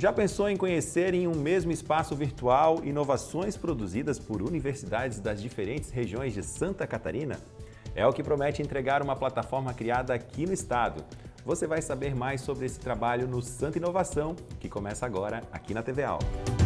Já pensou em conhecer em um mesmo espaço virtual inovações produzidas por universidades das diferentes regiões de Santa Catarina? É o que promete entregar uma plataforma criada aqui no estado. Você vai saber mais sobre esse trabalho no Santa Inovação, que começa agora aqui na TVA Alta.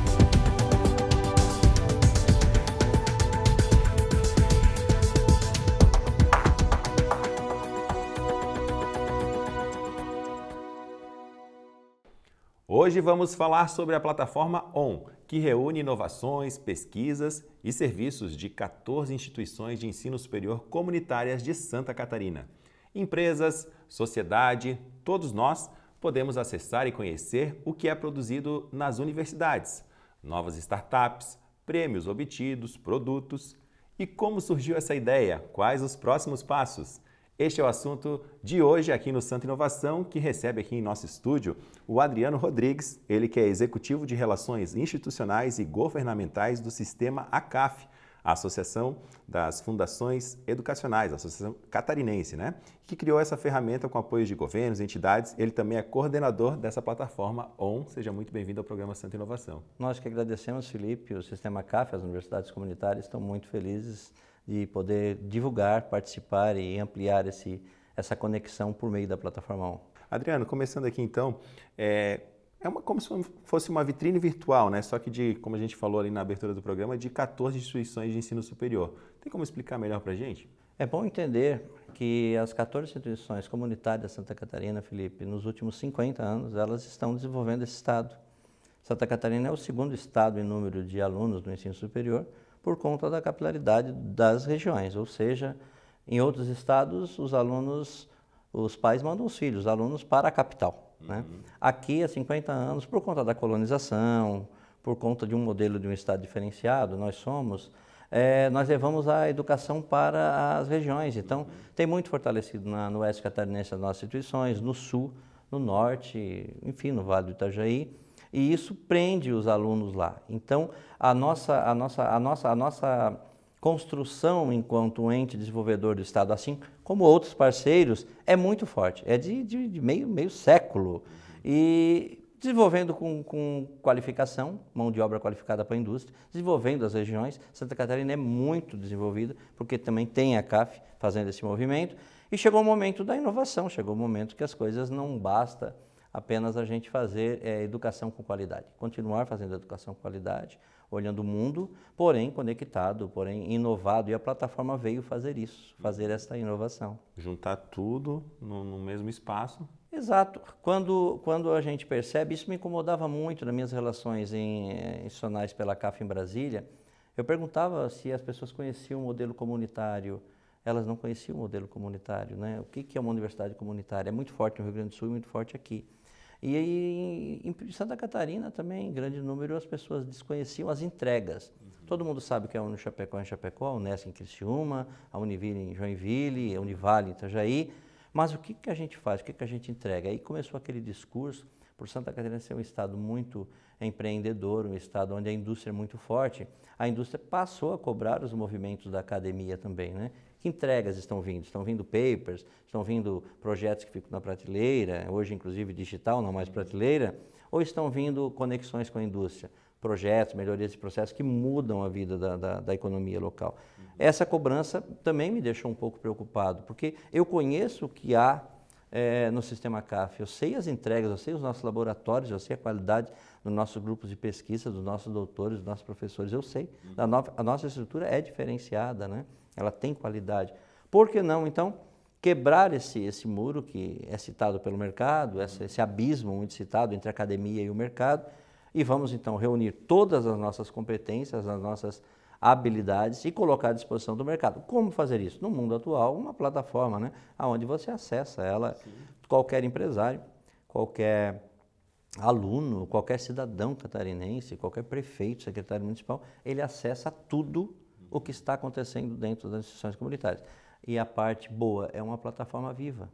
Hoje vamos falar sobre a plataforma ON, que reúne inovações, pesquisas e serviços de 14 instituições de ensino superior comunitárias de Santa Catarina. Empresas, sociedade, todos nós podemos acessar e conhecer o que é produzido nas universidades, novas startups, prêmios obtidos, produtos. E como surgiu essa ideia? Quais os próximos passos? Este é o assunto de hoje aqui no Santa Inovação, que recebe aqui em nosso estúdio o Adriano Rodrigues, ele que é executivo de Relações Institucionais e Governamentais do Sistema ACAF, a Associação das Fundações Educacionais, a Associação Catarinense, né? Que criou essa ferramenta com apoio de governos, entidades. Ele também é coordenador dessa plataforma ON. Seja muito bem-vindo ao programa Santa Inovação. Nós que agradecemos, Felipe, o Sistema CAF, as universidades comunitárias estão muito felizes de poder divulgar, participar e ampliar esse, essa conexão por meio da plataforma ON. Adriano, começando aqui então, é, é uma, como se fosse uma vitrine virtual, né? só que de, como a gente falou ali na abertura do programa, de 14 instituições de ensino superior. Tem como explicar melhor para a gente? É bom entender que as 14 instituições comunitárias de Santa Catarina, Felipe, nos últimos 50 anos, elas estão desenvolvendo esse estado. Santa Catarina é o segundo estado em número de alunos do ensino superior por conta da capilaridade das regiões, ou seja, em outros estados os alunos, os pais mandam os filhos, os alunos para a capital. Né? Uhum. Né? Aqui há 50 anos, por conta da colonização, por conta de um modelo de um estado diferenciado, nós somos, é, nós levamos a educação para as regiões. Então, uhum. tem muito fortalecido na, no oeste catarinense as nossas instituições, no sul, no norte, enfim, no Vale do Itajaí e isso prende os alunos lá. Então, a nossa, a nossa, a nossa, a nossa construção enquanto ente desenvolvedor do Estado, assim como outros parceiros, é muito forte. É de, de, de meio, meio século. E desenvolvendo com, com, qualificação, mão de obra qualificada para a indústria, desenvolvendo as regiões. Santa Catarina é muito desenvolvida, porque também tem a CAF fazendo esse movimento. E chegou o momento da inovação, chegou o momento que as coisas não basta apenas a gente fazer é, educação com qualidade, continuar fazendo educação com qualidade, olhando o mundo, porém conectado, porém inovado, e a plataforma veio fazer isso, fazer essa inovação. Juntar tudo no, no mesmo espaço. Exato. Quando, quando a gente percebe, isso me incomodava muito nas minhas relações eh, institucionais pela CAF em Brasília, eu perguntava se as pessoas conheciam o modelo comunitário, elas não conheciam o modelo comunitário, né? O que, que é uma universidade comunitária? É muito forte no Rio Grande do Sul e muito forte aqui. E aí, em Santa Catarina também, em grande número, as pessoas desconheciam as entregas. Uhum. Todo mundo sabe que é a Unichapecó em Chapecó, a Unesco em Criciúma, a Univille em Joinville, a Univale em Itajaí. Mas o que, que a gente faz? O que, que a gente entrega? Aí começou aquele discurso, por Santa Catarina ser um estado muito empreendedor, um estado onde a indústria é muito forte, a indústria passou a cobrar os movimentos da academia também, né? Que entregas estão vindo? Estão vindo papers, estão vindo projetos que ficam na prateleira, hoje inclusive digital, não mais uhum. prateleira, ou estão vindo conexões com a indústria? projetos, melhorias de processos que mudam a vida da, da, da economia local. Uhum. Essa cobrança também me deixou um pouco preocupado, porque eu conheço o que há é, no sistema CAF, eu sei as entregas, eu sei os nossos laboratórios, eu sei a qualidade dos nossos grupos de pesquisa, dos nossos doutores, dos nossos professores, eu sei. Uhum. A, no a nossa estrutura é diferenciada, né? ela tem qualidade. Por que não, então, quebrar esse, esse muro que é citado pelo mercado, essa, esse abismo muito citado entre a academia e o mercado, e vamos então reunir todas as nossas competências, as nossas habilidades e colocar à disposição do mercado. Como fazer isso? No mundo atual, uma plataforma, né, aonde você acessa ela, Sim. qualquer empresário, qualquer aluno, qualquer cidadão catarinense, qualquer prefeito, secretário municipal, ele acessa tudo o que está acontecendo dentro das instituições comunitárias. E a parte boa é uma plataforma viva.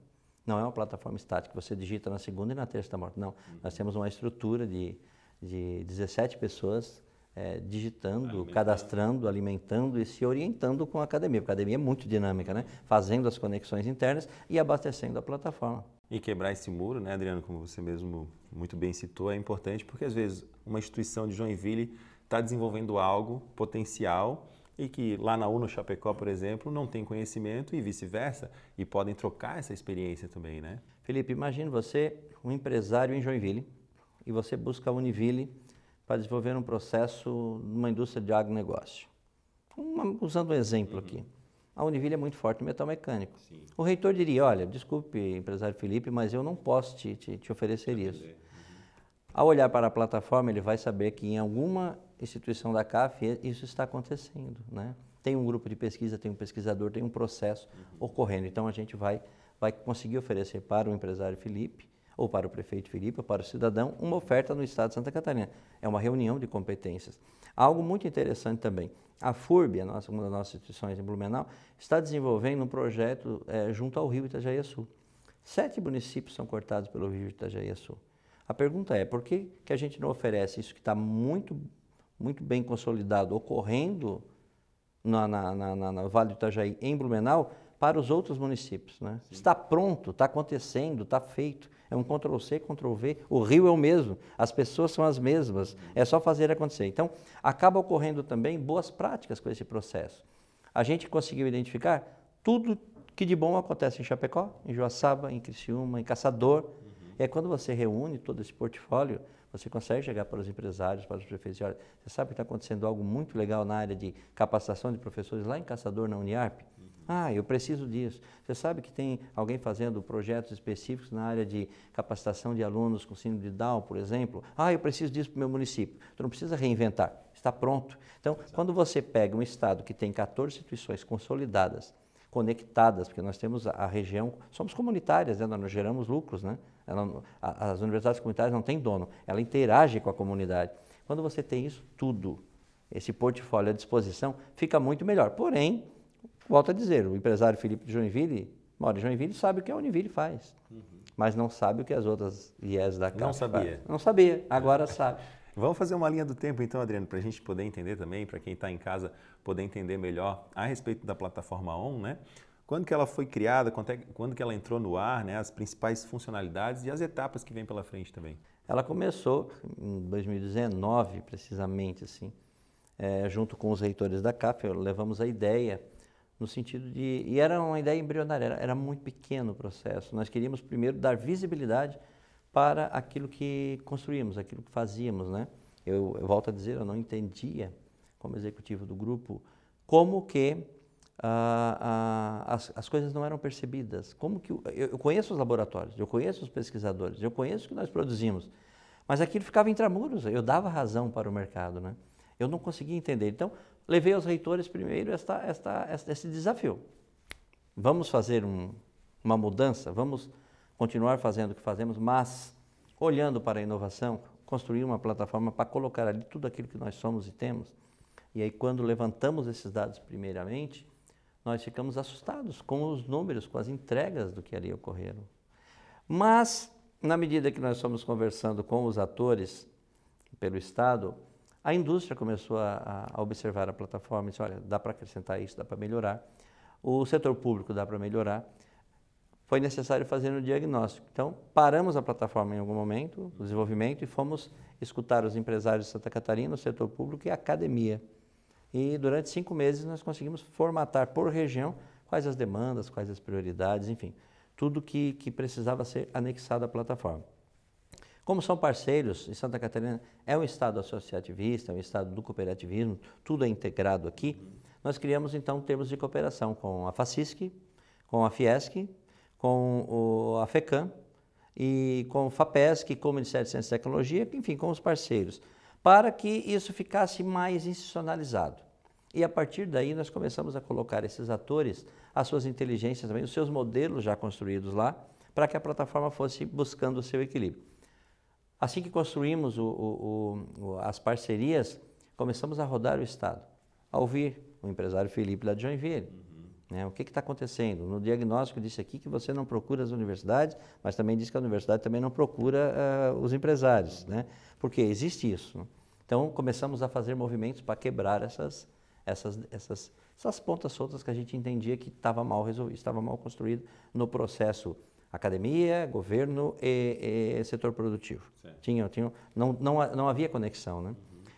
Não é uma plataforma estática, você digita na segunda e na terça está morto. Não, nós temos uma estrutura de, de 17 pessoas é, digitando, alimentando. cadastrando, alimentando e se orientando com a academia. A academia é muito dinâmica, né? fazendo as conexões internas e abastecendo a plataforma. E quebrar esse muro, né, Adriano, como você mesmo muito bem citou, é importante porque às vezes uma instituição de Joinville está desenvolvendo algo potencial e que lá na UNO Chapecó, por exemplo, não tem conhecimento e vice-versa, e podem trocar essa experiência também, né? Felipe, imagine você um empresário em Joinville e você busca a Univille para desenvolver um processo numa indústria de agronegócio. Uma, usando um exemplo uhum. aqui. A Univille é muito forte no metal mecânico. Sim. O reitor diria, olha, desculpe, empresário Felipe, mas eu não posso te, te, te oferecer isso. Ao olhar para a plataforma, ele vai saber que em alguma instituição da CAF isso está acontecendo. Né? Tem um grupo de pesquisa, tem um pesquisador, tem um processo uhum. ocorrendo. Então a gente vai, vai conseguir oferecer para o empresário Felipe, ou para o prefeito Felipe, ou para o cidadão, uma oferta no estado de Santa Catarina. É uma reunião de competências. Algo muito interessante também. A FURB, a nossa, uma das nossas instituições em Blumenau, está desenvolvendo um projeto é, junto ao rio Itajaí Sul. Sete municípios são cortados pelo rio Itajaí Sul. A pergunta é, por que, que a gente não oferece isso que está muito, muito bem consolidado, ocorrendo na, na, na, na, Vale do Itajaí, em Blumenau, para os outros municípios? Né? Está pronto, está acontecendo, está feito. É um Ctrl-C, Ctrl-V. O rio é o mesmo, as pessoas são as mesmas. É só fazer acontecer. Então, acaba ocorrendo também boas práticas com esse processo. A gente conseguiu identificar tudo que de bom acontece em Chapecó, em Joaçaba, em Criciúma, em Caçador, e aí, quando você reúne todo esse portfólio, você consegue chegar para os empresários, para os prefeitos, olha, você sabe que está acontecendo algo muito legal na área de capacitação de professores lá em Caçador, na Uniarp? Uhum. Ah, eu preciso disso. Você sabe que tem alguém fazendo projetos específicos na área de capacitação de alunos com síndrome de Down, por exemplo? Ah, eu preciso disso para o meu município. Você não precisa reinventar, está pronto. Então, Exato. quando você pega um estado que tem 14 instituições consolidadas, conectadas, porque nós temos a região, somos comunitárias, né? nós geramos lucros, né? Ela, as universidades comunitárias não têm dono, ela interage com a comunidade. Quando você tem isso tudo, esse portfólio à disposição, fica muito melhor. Porém, volto a dizer, o empresário Felipe de Joinville mora em Joinville sabe o que a Univille faz, uhum. mas não sabe o que as outras IES da casa Não sabia. Faz. Não sabia, agora sabe. Vamos fazer uma linha do tempo então, Adriano, para a gente poder entender também, para quem está em casa poder entender melhor a respeito da plataforma ON, né? Quando que ela foi criada, quando, é, quando que ela entrou no ar, né? as principais funcionalidades e as etapas que vêm pela frente também. Ela começou em 2019, precisamente, assim, é, junto com os reitores da CAF, levamos a ideia no sentido de... E era uma ideia embrionária, era, era muito pequeno o processo. Nós queríamos primeiro dar visibilidade para aquilo que construímos, aquilo que fazíamos. Né? Eu, eu volto a dizer, eu não entendia, como executivo do grupo, como que ah, ah, as, as, coisas não eram percebidas. Como que eu, eu, conheço os laboratórios, eu conheço os pesquisadores, eu conheço o que nós produzimos, mas aquilo ficava intramuros. Eu dava razão para o mercado, né? Eu não conseguia entender. Então levei aos reitores primeiro esta, esta, esta esse desafio. Vamos fazer um, uma mudança. Vamos continuar fazendo o que fazemos, mas olhando para a inovação, construir uma plataforma para colocar ali tudo aquilo que nós somos e temos. E aí, quando levantamos esses dados primeiramente, nós ficamos assustados com os números, com as entregas do que ali ocorreram. Mas, na medida que nós fomos conversando com os atores pelo Estado, a indústria começou a, a observar a plataforma e disse: olha, dá para acrescentar isso, dá para melhorar. O setor público dá para melhorar foi necessário fazer o diagnóstico. Então, paramos a plataforma em algum momento, o desenvolvimento, e fomos escutar os empresários de Santa Catarina, o setor público e a academia. E durante cinco meses nós conseguimos formatar por região quais as demandas, quais as prioridades, enfim, tudo que, que precisava ser anexado à plataforma. Como são parceiros, e Santa Catarina é um estado associativista, é um estado do cooperativismo, tudo é integrado aqui, nós criamos então termos de cooperação com a FACISC, com a FIESC, com o, a FECAM e com o FAPESC, com o Ministério de Ciência e Tecnologia, enfim, com os parceiros, para que isso ficasse mais institucionalizado. E a partir daí nós começamos a colocar esses atores, as suas inteligências também, os seus modelos já construídos lá, para que a plataforma fosse buscando o seu equilíbrio. Assim que construímos o, o, as parcerias, começamos a rodar o Estado, a ouvir o empresário Felipe da Joinville, né? O que está acontecendo? No diagnóstico disse aqui que você não procura as universidades, mas também disse que a universidade também não procura uh, os empresários, né? porque existe isso. Né? Então começamos a fazer movimentos para quebrar essas, essas, essas, essas pontas soltas que a gente entendia que estava mal resolvido, estava mal construído no processo academia, governo e, e setor produtivo. Certo. Tinha, tinha, não, não, não havia conexão. Né? Uhum.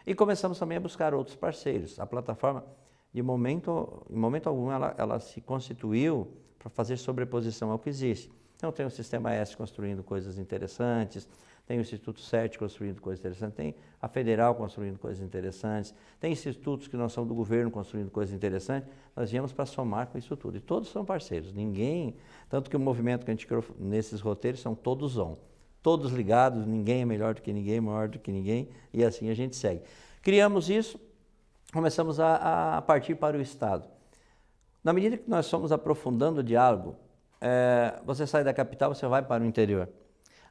E começamos também a buscar outros parceiros. A plataforma de momento, em momento algum ela, ela se constituiu para fazer sobreposição ao que existe. Então tem o Sistema S construindo coisas interessantes, tem o Instituto SET construindo coisas interessantes, tem a Federal construindo coisas interessantes, tem institutos que não são do governo construindo coisas interessantes. Nós viemos para somar com isso tudo. E todos são parceiros, ninguém. Tanto que o movimento que a gente criou nesses roteiros são todos on, todos ligados, ninguém é melhor do que ninguém, maior do que ninguém, e assim a gente segue. Criamos isso, começamos a, a partir para o Estado. Na medida que nós fomos aprofundando o diálogo, é, você sai da capital, você vai para o interior.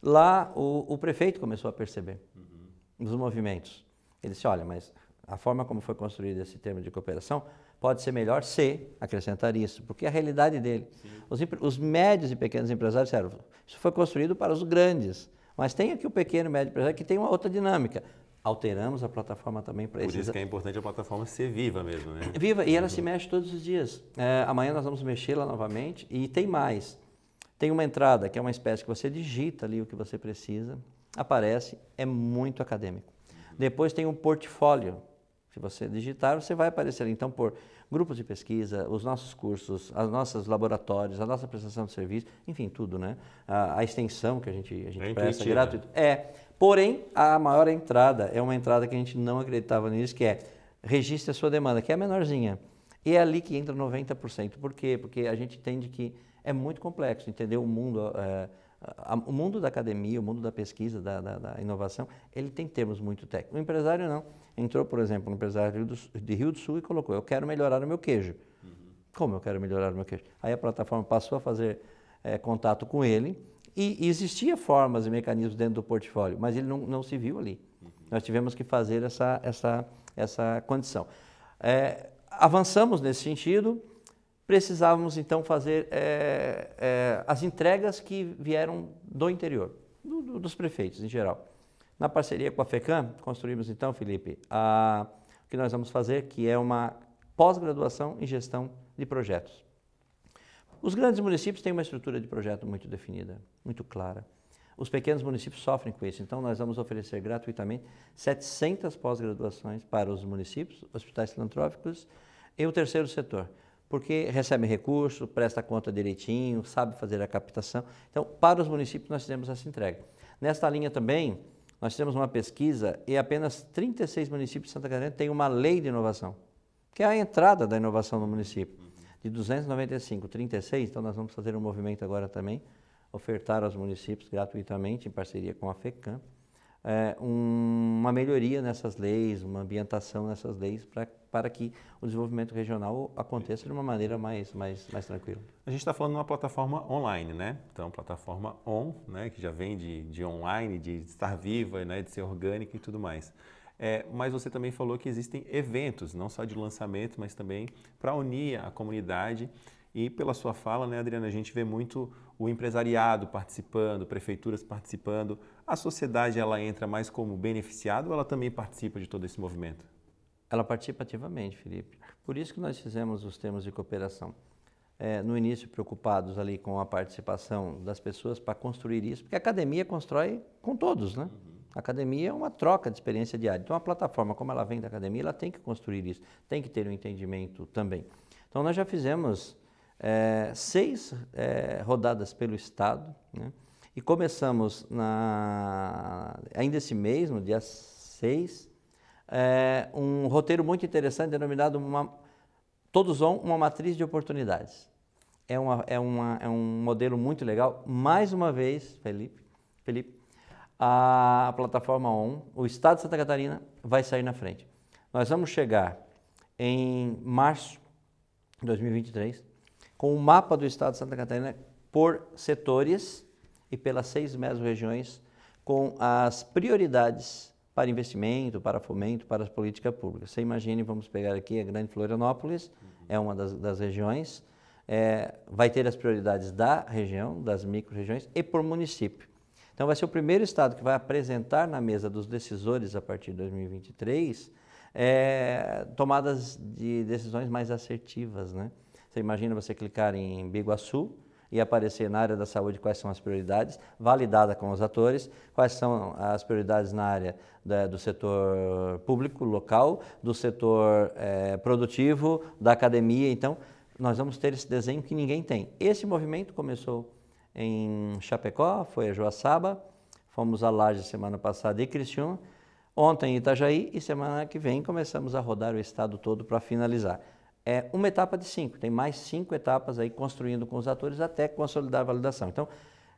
Lá o, o prefeito começou a perceber uhum. os movimentos. Ele disse: olha, mas a forma como foi construído esse termo de cooperação pode ser melhor se acrescentar isso, porque é a realidade dele. Os, os, médios e pequenos empresários disseram: isso foi construído para os grandes, mas tem aqui o pequeno e médio empresário que tem uma outra dinâmica alteramos a plataforma também para isso. Por isso que é importante a plataforma ser viva mesmo, né? É viva, e ela uhum. se mexe todos os dias. É, amanhã nós vamos mexê-la novamente e tem mais. Tem uma entrada que é uma espécie que você digita ali o que você precisa, aparece, é muito acadêmico. Depois tem um portfólio, se você digitar, você vai aparecer. Então, por grupos de pesquisa, os nossos cursos, as nossas laboratórios, a nossa prestação de serviço, enfim, tudo, né? A, a extensão que a gente, a gente é presta é intuitiva. Né? gratuito. É. Porém, a maior entrada é uma entrada que a gente não acreditava nisso, que é registre a sua demanda, que é a menorzinha. E é ali que entra 90%. Por quê? Porque a gente entende que é muito complexo entender o mundo. É, o mundo da academia, o mundo da pesquisa, da, da, da, inovação, ele tem termos muito técnicos. O empresário não. Entrou, por exemplo, um empresário de Rio do Sul e colocou: Eu quero melhorar o meu queijo. Uhum. Como eu quero melhorar o meu queijo? Aí a plataforma passou a fazer é, contato com ele e, e existia formas e mecanismos dentro do portfólio, mas ele não, não se viu ali. Uhum. Nós tivemos que fazer essa, essa, essa condição. É, avançamos nesse sentido precisávamos então fazer é, é, as entregas que vieram do interior, do, do, dos prefeitos em geral. Na parceria com a FECAM, construímos então, Felipe, a, o que nós vamos fazer, que é uma pós-graduação em gestão de projetos. Os grandes municípios têm uma estrutura de projeto muito definida, muito clara. Os pequenos municípios sofrem com isso, então nós vamos oferecer gratuitamente 700 pós-graduações para os municípios, hospitais filantrópicos e o terceiro setor porque recebe recurso, presta conta direitinho, sabe fazer a captação. Então, para os municípios, nós fizemos essa entrega. Nesta linha também, nós fizemos uma pesquisa e apenas 36 municípios de Santa Catarina têm uma lei de inovação, que é a entrada da inovação no município. De 295, 36, então nós vamos fazer um movimento agora também, ofertar aos municípios gratuitamente, em parceria com a FECAM, é, um, uma melhoria nessas leis, uma ambientação nessas leis para para que o desenvolvimento regional aconteça de uma maneira mais, mais, mais tranquila. A gente está falando de uma plataforma online, né? Então, plataforma on, né? que já vem de, de online, de estar viva, né? de ser orgânica e tudo mais. É, mas você também falou que existem eventos, não só de lançamento, mas também para unir a comunidade. E pela sua fala, né, Adriana, a gente vê muito o empresariado participando, prefeituras participando. A sociedade ela entra mais como beneficiado ou ela também participa de todo esse movimento? Ela participa ativamente, Felipe. Por isso que nós fizemos os termos de cooperação. É, no início, preocupados ali com a participação das pessoas para construir isso, porque a academia constrói com todos, né? Uhum. A academia é uma troca de experiência diária. Então, a plataforma, como ela vem da academia, ela tem que construir isso, tem que ter um entendimento também. Então, nós já fizemos é, seis é, rodadas pelo Estado, né? e começamos na, ainda esse mês, no dia 6 é, um roteiro muito interessante denominado uma, Todos vão uma matriz de oportunidades. É, uma, é, uma, é um modelo muito legal. Mais uma vez, Felipe, Felipe, a plataforma ON, o Estado de Santa Catarina, vai sair na frente. Nós vamos chegar em março de 2023 com o um mapa do Estado de Santa Catarina por setores e pelas seis regiões com as prioridades para investimento, para fomento, para as políticas públicas. Você imagine, vamos pegar aqui a Grande Florianópolis, uhum. é uma das, das regiões, é, vai ter as prioridades da região, das micro-regiões e por município. Então, vai ser o primeiro estado que vai apresentar na mesa dos decisores a partir de 2023 é, tomadas de decisões mais assertivas, né? Você imagina você clicar em Biguaçu, e aparecer na área da saúde quais são as prioridades, validada com os atores, quais são as prioridades na área da, do setor público, local, do setor é, produtivo, da academia. Então, nós vamos ter esse desenho que ninguém tem. Esse movimento começou em Chapecó, foi a Joaçaba, fomos a Laje semana passada e Criciúma, ontem em Itajaí e semana que vem começamos a rodar o estado todo para finalizar é uma etapa de cinco. Tem mais cinco etapas aí construindo com os atores até consolidar a validação. Então,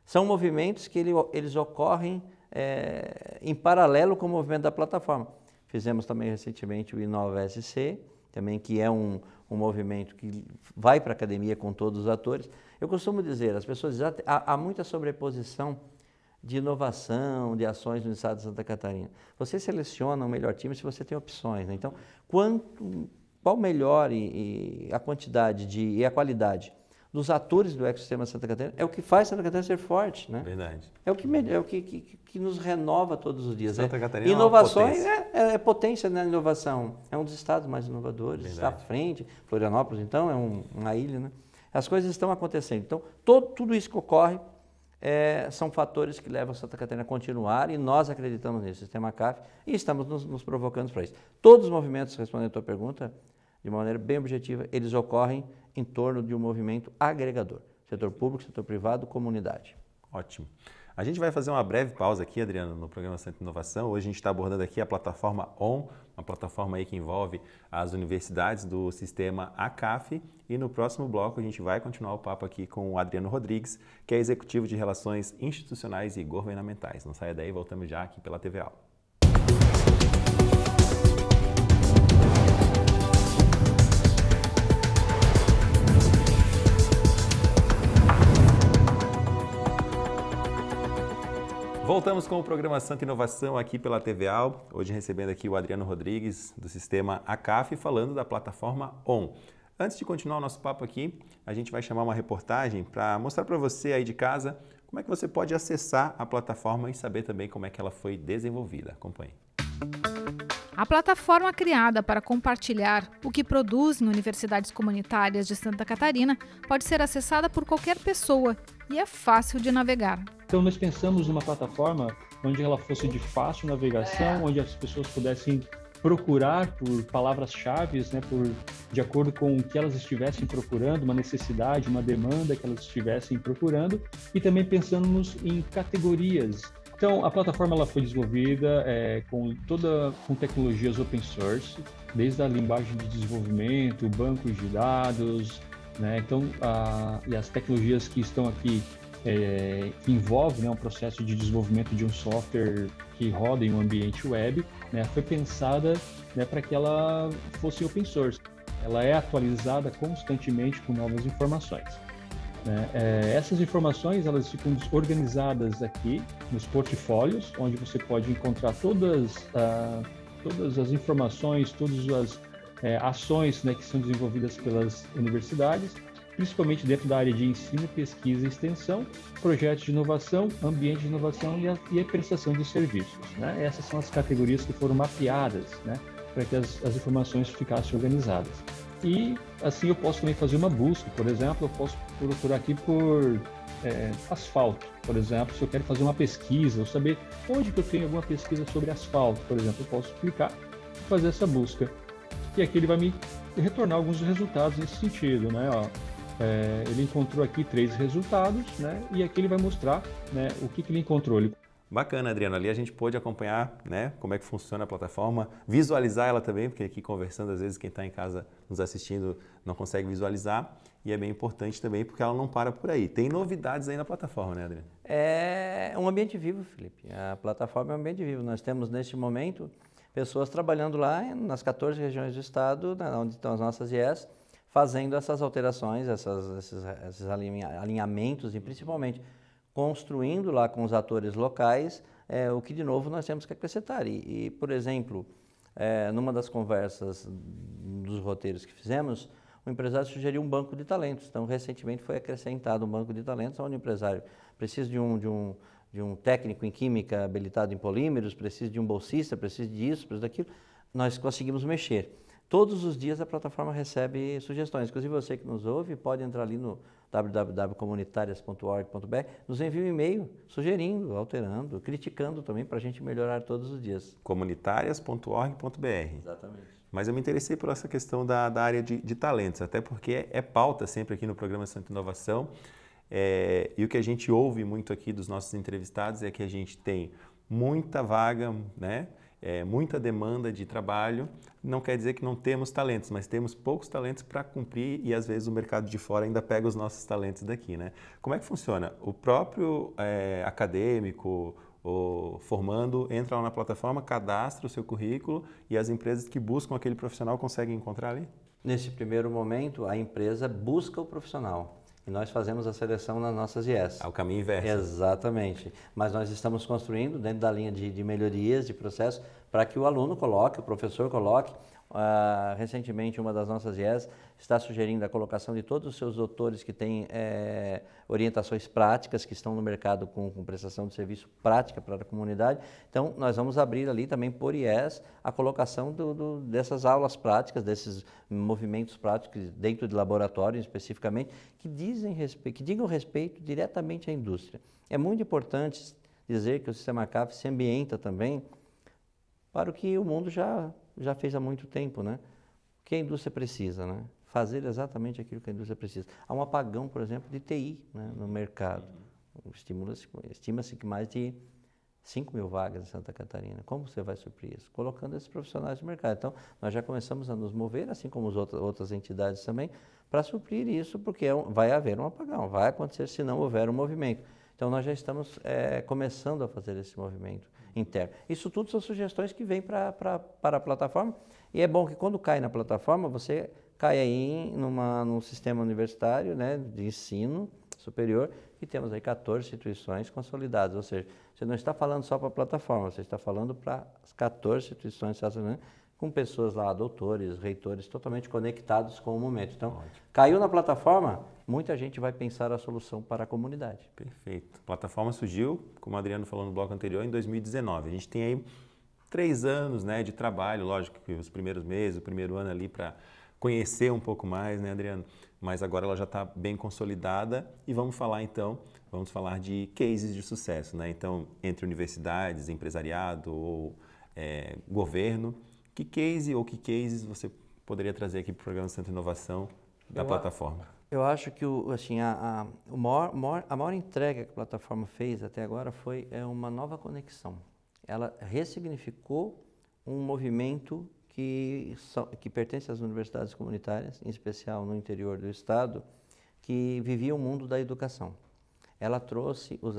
são movimentos que ele, eles ocorrem é, em paralelo com o movimento da plataforma. Fizemos também recentemente o SC, também que é um, um movimento que vai para a academia com todos os atores. Eu costumo dizer, as pessoas já ah, há, há muita sobreposição de inovação, de ações no estado de Santa Catarina. Você seleciona o melhor time se você tem opções. Né? Então, quanto qual melhor e, e a quantidade de, e a qualidade dos atores do ecossistema Santa Catarina é o que faz Santa Catarina ser forte, né? Verdade. É o que é o que, que, que nos renova todos os dias. Né? Santa Catarina é inovações é, potência. É, é potência na inovação. É um dos estados mais inovadores, Verdade. está à frente. Florianópolis então é um, uma ilha, né? As coisas estão acontecendo. Então todo, tudo isso que ocorre é, são fatores que levam Santa Catarina a continuar e nós acreditamos nisso, sistema CAF, e estamos nos, nos provocando para isso. Todos os movimentos, respondendo a tua pergunta, de uma maneira bem objetiva, eles ocorrem em torno de um movimento agregador. Setor público, setor privado, comunidade. Ótimo. A gente vai fazer uma breve pausa aqui, Adriano, no programa Centro Inovação. Hoje a gente está abordando aqui a plataforma ON, uma plataforma aí que envolve as universidades do sistema ACAF. E no próximo bloco a gente vai continuar o papo aqui com o Adriano Rodrigues, que é executivo de Relações Institucionais e Governamentais. Não saia daí, voltamos já aqui pela TVA. Voltamos com o programa Santa Inovação aqui pela TVAL, Hoje recebendo aqui o Adriano Rodrigues do sistema ACAF falando da plataforma ON. Antes de continuar o nosso papo aqui, a gente vai chamar uma reportagem para mostrar para você aí de casa como é que você pode acessar a plataforma e saber também como é que ela foi desenvolvida. Acompanhe. A plataforma criada para compartilhar o que produz em universidades comunitárias de Santa Catarina pode ser acessada por qualquer pessoa e é fácil de navegar. Então, nós pensamos numa plataforma onde ela fosse de fácil navegação, onde as pessoas pudessem procurar por palavras-chave, né, por, de acordo com o que elas estivessem procurando, uma necessidade, uma demanda que elas estivessem procurando, e também pensamos em categorias então, a plataforma ela foi desenvolvida é, com toda com tecnologias open source, desde a linguagem de desenvolvimento, bancos de dados, né? Então, a, e as tecnologias que estão aqui é, que envolvem né, um processo de desenvolvimento de um software que roda em um ambiente web, né, foi pensada né, para que ela fosse open source. Ela é atualizada constantemente com novas informações. Né? É, essas informações elas ficam organizadas aqui nos portfólios, onde você pode encontrar todas, ah, todas as informações, todas as é, ações né, que são desenvolvidas pelas universidades, principalmente dentro da área de ensino, pesquisa e extensão, projetos de inovação, ambiente de inovação e a, e a prestação de serviços. Né? Essas são as categorias que foram mapeadas né, para que as, as informações ficassem organizadas. E assim eu posso também fazer uma busca, por exemplo, eu posso procurar aqui por é, asfalto, por exemplo, se eu quero fazer uma pesquisa, ou saber onde que eu tenho alguma pesquisa sobre asfalto, por exemplo, eu posso clicar e fazer essa busca. E aqui ele vai me retornar alguns resultados nesse sentido, né? Ó, é, ele encontrou aqui três resultados, né? E aqui ele vai mostrar né, o que, que ele encontrou. Ele Bacana, Adriano. Ali a gente pôde acompanhar né, como é que funciona a plataforma, visualizar ela também, porque aqui conversando, às vezes quem está em casa nos assistindo não consegue visualizar. E é bem importante também porque ela não para por aí. Tem novidades aí na plataforma, né, Adriano? É um ambiente vivo, Felipe. A plataforma é um ambiente vivo. Nós temos, neste momento, pessoas trabalhando lá nas 14 regiões do estado, onde estão as nossas IES, fazendo essas alterações, essas, esses, esses alinhamentos e principalmente construindo lá com os atores locais é, o que, de novo, nós temos que acrescentar. E, e por exemplo, é, numa das conversas dos roteiros que fizemos, o empresário sugeriu um banco de talentos. Então, recentemente foi acrescentado um banco de talentos, onde o empresário precisa de um, de um, de um técnico em química habilitado em polímeros, precisa de um bolsista, precisa disso, precisa daquilo. Nós conseguimos mexer. Todos os dias a plataforma recebe sugestões. Inclusive você que nos ouve pode entrar ali no www.comunitarias.org.br, nos envia um e-mail sugerindo, alterando, criticando também para a gente melhorar todos os dias. comunitarias.org.br. Exatamente. Mas eu me interessei por essa questão da, da área de, de, talentos, até porque é, é pauta sempre aqui no programa Santo Inovação. É, e o que a gente ouve muito aqui dos nossos entrevistados é que a gente tem muita vaga, né? é, muita demanda de trabalho, não quer dizer que não temos talentos, mas temos poucos talentos para cumprir e às vezes o mercado de fora ainda pega os nossos talentos daqui, né? Como é que funciona? O próprio é, acadêmico, o formando entra lá na plataforma, cadastra o seu currículo e as empresas que buscam aquele profissional conseguem encontrar ali? Nesse primeiro momento, a empresa busca o profissional. E nós fazemos a seleção nas nossas IES. É o caminho inverso. Exatamente. Mas nós estamos construindo dentro da linha de, de melhorias, de processo, para que o aluno coloque, o professor coloque Uh, recentemente, uma das nossas IES está sugerindo a colocação de todos os seus doutores que têm é, orientações práticas, que estão no mercado com, com, prestação de serviço prática para a comunidade. Então, nós vamos abrir ali também por IES a colocação do, do, dessas aulas práticas, desses movimentos práticos dentro de laboratório especificamente, que, dizem que digam respeito diretamente à indústria. É muito importante dizer que o sistema CAF se ambienta também para o que o mundo já já fez há muito tempo, né? O que a indústria precisa, né? Fazer exatamente aquilo que a indústria precisa. Há um apagão, por exemplo, de TI né, no mercado. Uhum. Estima-se que mais de 5 mil vagas em Santa Catarina. Como você vai suprir isso? Colocando esses profissionais no mercado. Então, nós já começamos a nos mover, assim como as outras, outras entidades também, para suprir isso, porque é um, vai haver um apagão, vai acontecer se não houver um movimento. Então, nós já estamos é, começando a fazer esse movimento interno. Isso tudo são sugestões que vêm para a plataforma e é bom que quando cai na plataforma você cai aí numa, num sistema universitário né, de ensino superior que temos aí 14 instituições consolidadas, ou seja, você não está falando só para a plataforma, você está falando para as 14 instituições né, com pessoas lá, doutores, reitores, totalmente conectados com o momento. Então, Ótimo. caiu na plataforma, muita gente vai pensar a solução para a comunidade. Perfeito. A plataforma surgiu, como o Adriano falou no bloco anterior, em 2019. A gente tem aí três anos né, de trabalho, lógico que os primeiros meses, o primeiro ano ali para conhecer um pouco mais, né, Adriano? Mas agora ela já está bem consolidada e vamos falar então, vamos falar de cases de sucesso, né? Então, entre universidades, empresariado ou é, governo, que case ou que cases você poderia trazer aqui para o programa Centro Inovação da eu plataforma? A, eu acho que o, assim, a, a, maior, maior, a maior entrega que a plataforma fez até agora foi é uma nova conexão. Ela ressignificou um movimento que, que pertence às universidades comunitárias, em especial no interior do estado, que vivia o mundo da educação. Ela trouxe os,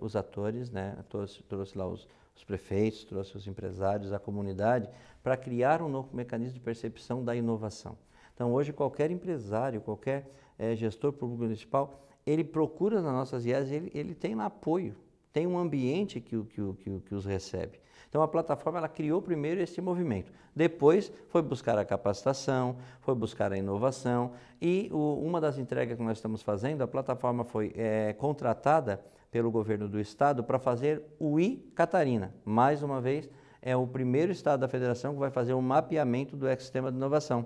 os atores, né, trouxe, trouxe lá os, os prefeitos, trouxe os empresários, a comunidade, para criar um novo mecanismo de percepção da inovação. Então, hoje, qualquer empresário, qualquer é, gestor público municipal, ele procura nas nossas IES, ele, ele tem apoio, tem um ambiente que, que, que, que os recebe. Então, a plataforma ela criou primeiro esse movimento. Depois, foi buscar a capacitação, foi buscar a inovação. E o, uma das entregas que nós estamos fazendo, a plataforma foi é, contratada pelo governo do estado para fazer o I Catarina. Mais uma vez, é o primeiro estado da federação que vai fazer o um mapeamento do ecossistema de inovação.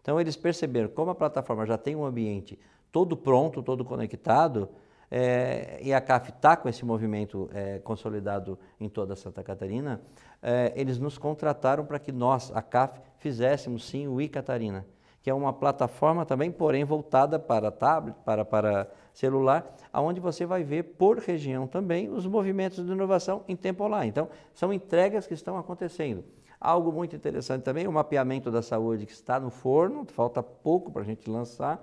Então eles perceberam como a plataforma já tem um ambiente todo pronto, todo conectado, é, e a CAF está com esse movimento é, consolidado em toda Santa Catarina, é, eles nos contrataram para que nós, a CAF, fizéssemos sim o iCatarina, que é uma plataforma também, porém voltada para tablet, para, para celular, aonde você vai ver por região também os movimentos de inovação em tempo online. Então, são entregas que estão acontecendo. Algo muito interessante também, o mapeamento da saúde que está no forno, falta pouco para a gente lançar,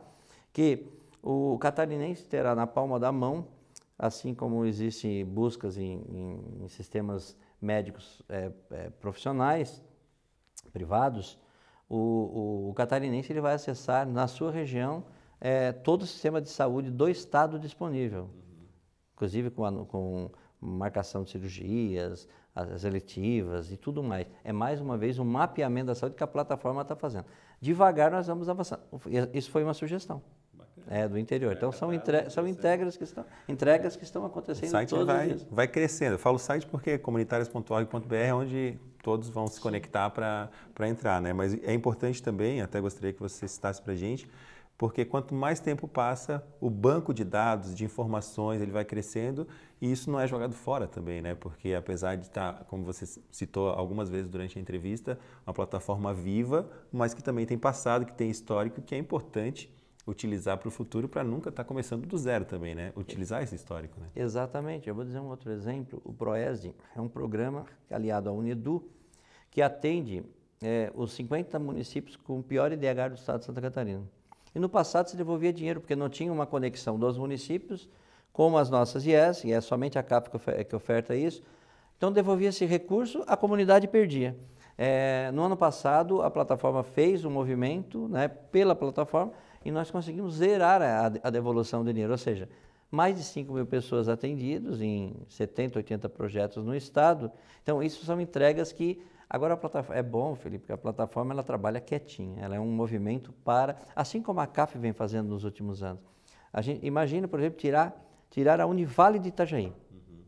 que o catarinense terá na palma da mão, assim como existem buscas em, em, em sistemas médicos é, é, profissionais, privados, o, o, o, catarinense ele vai acessar na sua região é, todo o sistema de saúde do estado disponível, uhum. inclusive com, a, com marcação de cirurgias, as eletivas e tudo mais. É mais uma vez um mapeamento da saúde que a plataforma está fazendo. Devagar nós vamos avançando. É, isso foi uma sugestão. É, do interior. então é, são, tá entre, são entregas, que estão, entregas que estão acontecendo o site todos vai, os dias. vai crescendo. Eu falo site porque comunitárias.org.br é onde todos vão se conectar para entrar. Né? Mas é importante também, até gostaria que você citasse para a gente, porque quanto mais tempo passa, o banco de dados, de informações, ele vai crescendo e isso não é jogado fora também, né? Porque apesar de estar, tá, como você citou algumas vezes durante a entrevista, uma plataforma viva, mas que também tem passado, que tem histórico, que é importante utilizar para o futuro para nunca estar tá começando do zero também, né? Utilizar esse histórico, né? Exatamente. Eu vou dizer um outro exemplo. O Proesd é um programa aliado à Unedu que atende é, os 50 municípios com o pior IDH do estado de Santa Catarina. E no passado se devolvia dinheiro, porque não tinha uma conexão dos municípios com as nossas IES, e é somente a CAP que oferta isso. Então devolvia esse recurso, a comunidade perdia. É, no ano passado, a plataforma fez um movimento né, pela plataforma e nós conseguimos zerar a, a devolução do dinheiro, ou seja, mais de 5 mil pessoas atendidas em 70, 80 projetos no estado. Então, isso são entregas que Agora a plataforma é bom, Felipe, porque a plataforma ela trabalha quietinha, ela é um movimento para, assim como a CAF vem fazendo nos últimos anos. A gente imagina, por exemplo, tirar tirar a Univale de Itajaí. Uhum.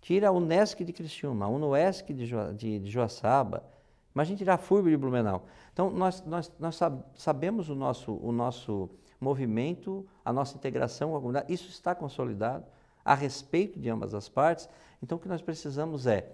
Tira a Unesc de Criciúma, a Unoesc de, jo, de, de Joaçaba. Imagina tirar a FURB de Blumenau. Então, nós, nós, nós sabemos o nosso, o nosso movimento, a nossa integração com a comunidade. Isso está consolidado a respeito de ambas as partes. Então, o que nós precisamos é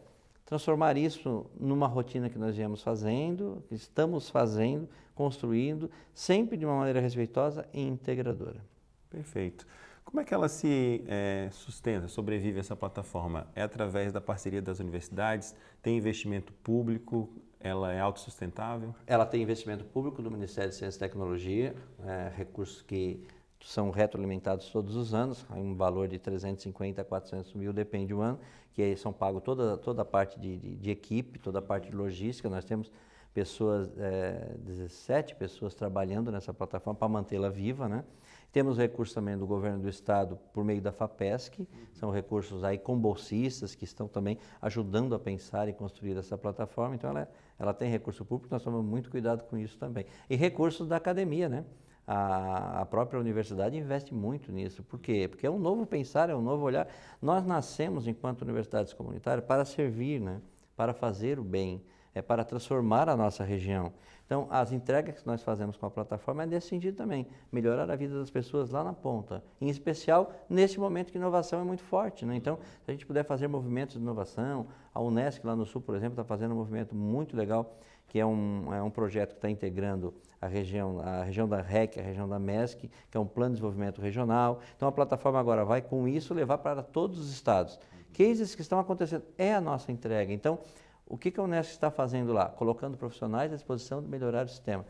transformar isso numa rotina que nós viemos fazendo, que estamos fazendo, construindo, sempre de uma maneira respeitosa e integradora. Perfeito. Como é que ela se é, sustenta, sobrevive essa plataforma? É através da parceria das universidades? Tem investimento público? Ela é autossustentável? Ela tem investimento público do Ministério de Ciência e Tecnologia, é, recursos que são retroalimentados todos os anos, um valor de 350 a 400 mil, depende do ano, que aí são pagos toda, toda a parte de, de, de equipe, toda a parte de logística. Nós temos pessoas, é, eh, 17 pessoas trabalhando nessa plataforma para mantê-la viva, né? Temos recursos também do governo do estado por meio da FAPESC, uhum. são recursos aí com bolsistas que estão também ajudando a pensar e construir essa plataforma. Então ela, é, ela tem recurso público, nós tomamos muito cuidado com isso também. E recursos da academia, né? a, a própria universidade investe muito nisso. Por quê? Porque é um novo pensar, é um novo olhar. Nós nascemos, enquanto universidades comunitárias, para servir, né? para fazer o bem, é para transformar a nossa região. Então, as entregas que nós fazemos com a plataforma é nesse sentido também, melhorar a vida das pessoas lá na ponta, em especial nesse momento que inovação é muito forte. Né? Então, se a gente puder fazer movimentos de inovação, a Unesc lá no Sul, por exemplo, está fazendo um movimento muito legal, que é um, é um projeto que está integrando a região, a região da REC, a região da MESC, que é um plano de desenvolvimento regional. Então a plataforma agora vai com isso levar para todos os estados. Cases que estão acontecendo é a nossa entrega. Então, o que, que a Unesco está fazendo lá? Colocando profissionais à disposição de melhorar o sistema.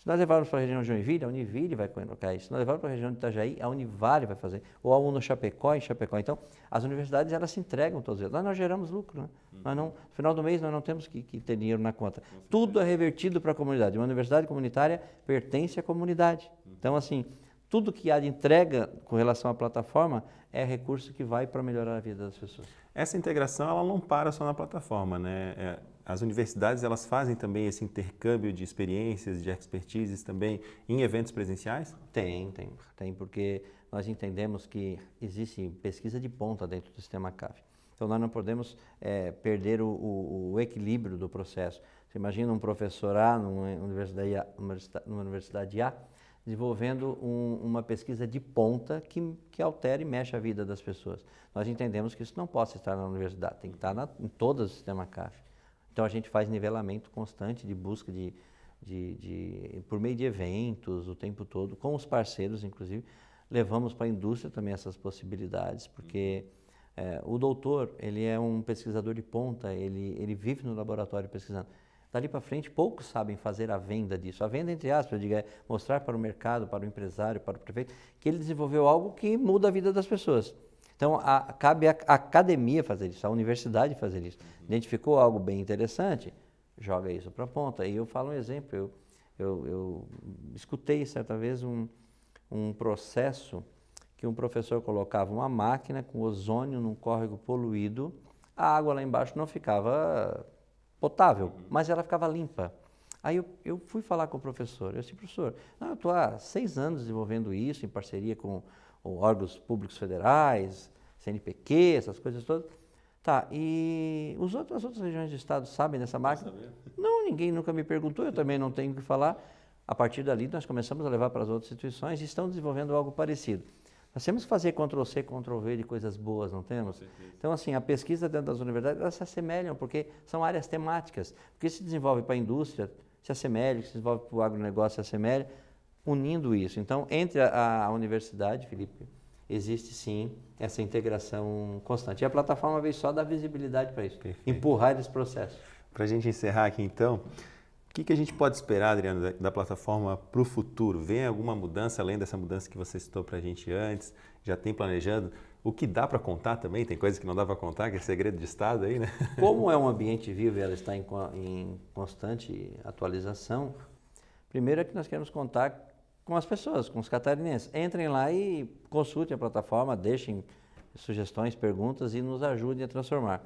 Se nós levarmos para a região de Joinville, a Univille vai colocar isso. Se nós levarmos para a região de Itajaí, a Univale vai fazer. Ou a Uno Chapecó, em Chapecó. Então, as universidades, elas se entregam todas elas. Nós geramos lucro, né? Uhum. Nós não, no final do mês, nós não temos que, que ter dinheiro na conta. Tudo é revertido para a comunidade. Uma universidade comunitária pertence à comunidade. Uhum. Então, assim, tudo que há de entrega com relação à plataforma é recurso que vai para melhorar a vida das pessoas. Essa integração, ela não para só na plataforma, né? É as universidades elas fazem também esse intercâmbio de experiências, de expertises também em eventos presenciais? Tem, tem, tem, porque nós entendemos que existe pesquisa de ponta dentro do sistema CAF. Então nós não podemos é, perder o, o, o, equilíbrio do processo. Você imagina um professor A numa universidade A, numa universidade A desenvolvendo um, uma pesquisa de ponta que, que altera e mexe a vida das pessoas. Nós entendemos que isso não pode estar na universidade, tem que estar na, em todo o sistema CAF. Então a gente faz nivelamento constante de busca de, de, de por meio de eventos o tempo todo, com os parceiros, inclusive. Levamos para a indústria também essas possibilidades, porque é, o doutor, ele é um pesquisador de ponta, ele, ele vive no laboratório pesquisando. Dali para frente, poucos sabem fazer a venda disso. A venda, entre aspas, eu digo, é mostrar para o mercado, para o empresário, para o prefeito, que ele desenvolveu algo que muda a vida das pessoas. Então, a, cabe à academia fazer isso, à universidade fazer isso. Identificou algo bem interessante, joga isso para a ponta. E eu falo um exemplo. Eu, eu, eu escutei certa vez um, um processo que um professor colocava uma máquina com ozônio num córrego poluído, a água lá embaixo não ficava potável, mas ela ficava limpa. Aí eu, eu fui falar com o professor, eu disse, professor, não, eu estou há seis anos desenvolvendo isso em parceria com ou órgãos públicos federais, CNPq, essas coisas todas. Tá, e os outros, as outras regiões do estado sabem dessa tá máquina? Não, ninguém nunca me perguntou, eu também não tenho o que falar. A partir dali, nós começamos a levar para as outras instituições e estão desenvolvendo algo parecido. Nós temos que fazer Ctrl-C, Ctrl-V de coisas boas, não temos? Então, assim, a pesquisa dentro das universidades, elas se assemelham, porque são áreas temáticas. O que se desenvolve para a indústria se assemelha, o que se desenvolve para o agronegócio se assemelha unindo isso. Então, entre a, a universidade, Felipe, existe sim essa integração constante. E a plataforma, uma só, dá visibilidade para isso, Perfeito. empurrar esse processo. Para a gente encerrar aqui, então, o que, que, a gente pode esperar, Adriano, da, da plataforma para o futuro? Vem alguma mudança além dessa mudança que você citou para a gente antes? Já tem planejando? O que dá para contar também? Tem coisas que não dá para contar, que é segredo de Estado aí, né? Como é um ambiente vivo e ela está em, em constante atualização, primeiro é que nós queremos contar com as pessoas, com os catarinenses. Entrem lá e consultem a plataforma, deixem sugestões, perguntas e nos ajudem a transformar.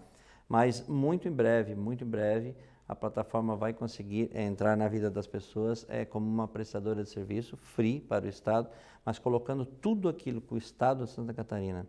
Mas muito em breve, muito em breve, a plataforma vai conseguir entrar na vida das pessoas é, como uma prestadora de serviço, free para o Estado, mas colocando tudo aquilo que o Estado de Santa Catarina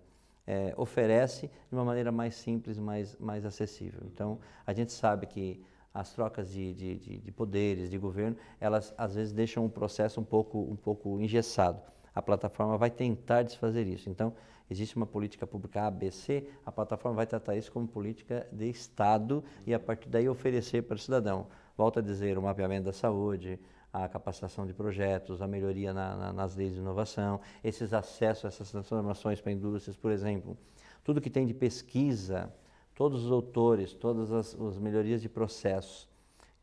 é, oferece de uma maneira mais simples, mais, mais acessível. Então, a gente sabe que as trocas de, de, de, de poderes, de governo, elas às vezes deixam o processo um pouco, um pouco engessado. A plataforma vai tentar desfazer isso. Então, existe uma política pública ABC, a plataforma vai tratar isso como política de Estado e a partir daí oferecer para o cidadão. Volto a dizer, o mapeamento da saúde, a capacitação de projetos, a melhoria na, na, nas leis de inovação, esses acessos, essas transformações para indústrias, por exemplo. Tudo que tem de pesquisa, todos os autores, todas as, as melhorias de processos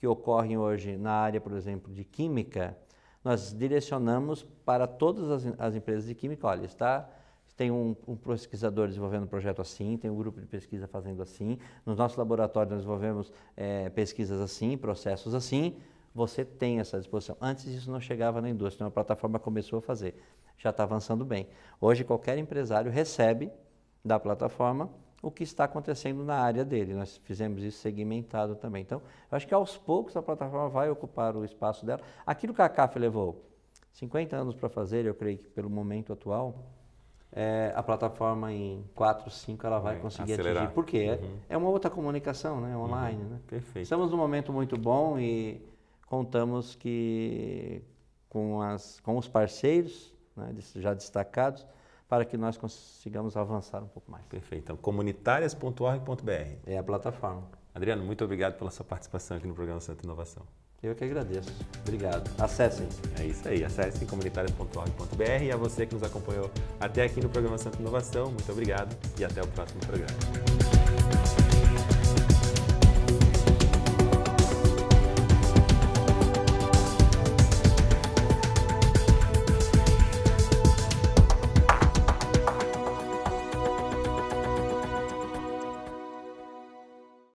que ocorrem hoje na área, por exemplo, de química, nós direcionamos para todas as, as empresas de química, olha, está tem um, um, pesquisador desenvolvendo um projeto assim, tem um grupo de pesquisa fazendo assim, nos nossos laboratórios nós desenvolvemos é, pesquisas assim, processos assim, você tem essa disposição. Antes isso não chegava na indústria, então a plataforma começou a fazer, já está avançando bem. Hoje qualquer empresário recebe da plataforma o que está acontecendo na área dele. Nós fizemos isso segmentado também. Então, eu acho que aos poucos a plataforma vai ocupar o espaço dela. Aquilo que a CAF levou 50 anos para fazer, eu creio que pelo momento atual, é, a plataforma em 4, 5 ela vai, conseguir acelerar. atingir. quê uhum. é, é, uma outra comunicação, né? online. Uhum. Né? Perfeito. Estamos num momento muito bom e contamos que com, as, com os parceiros né, já destacados, para que nós consigamos avançar um pouco mais. Perfeito. Então, comunitárias.org.br. É a plataforma. Adriano, muito obrigado pela sua participação aqui no programa Centro Inovação. Eu que agradeço. Obrigado. Acessem. É isso aí. Acessem comunitárias.org.br e a você que nos acompanhou até aqui no programa Centro Inovação, muito obrigado e até o próximo programa.